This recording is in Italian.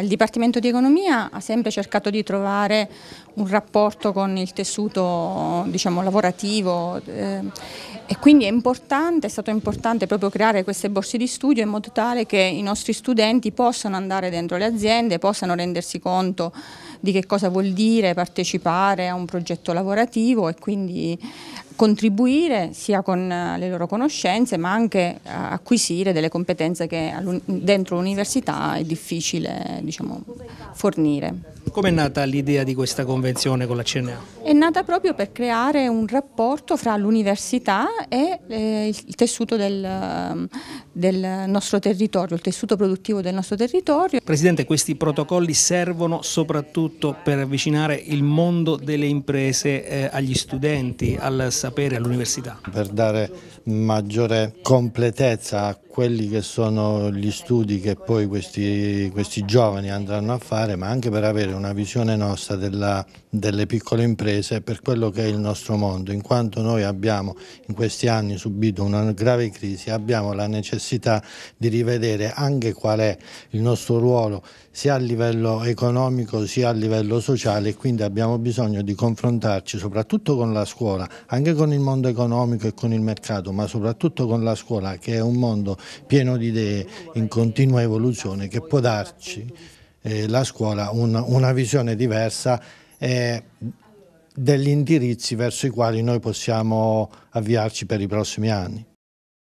Il Dipartimento di Economia ha sempre cercato di trovare un rapporto con il tessuto diciamo, lavorativo eh, e quindi è importante, è stato importante proprio creare queste borse di studio in modo tale che i nostri studenti possano andare dentro le aziende, possano rendersi conto di che cosa vuol dire partecipare a un progetto lavorativo e quindi contribuire sia con eh, le loro conoscenze ma anche eh, acquisire delle competenze che dentro l'università è difficile diciamo, fornire. Come è nata l'idea di questa convenzione con la CNA? È nata proprio per creare un rapporto fra l'università e eh, il tessuto del, ehm, del nostro territorio, il tessuto produttivo del nostro territorio. Presidente, questi protocolli servono soprattutto per avvicinare il mondo delle imprese eh, agli studenti, al sapere, all'università? Per dare maggiore completezza a quelli che sono gli studi che poi questi, questi giovani andranno a fare, ma anche per avere una visione nostra della, delle piccole imprese per quello che è il nostro mondo, in quanto noi abbiamo in questi anni subito una grave crisi, abbiamo la necessità di rivedere anche qual è il nostro ruolo sia a livello economico sia a livello sociale e quindi abbiamo bisogno di confrontarci soprattutto con la scuola, anche con il mondo economico e con il mercato, ma soprattutto con la scuola che è un mondo pieno di idee in continua evoluzione che può darci eh, la scuola un, una visione diversa eh, degli indirizzi verso i quali noi possiamo avviarci per i prossimi anni.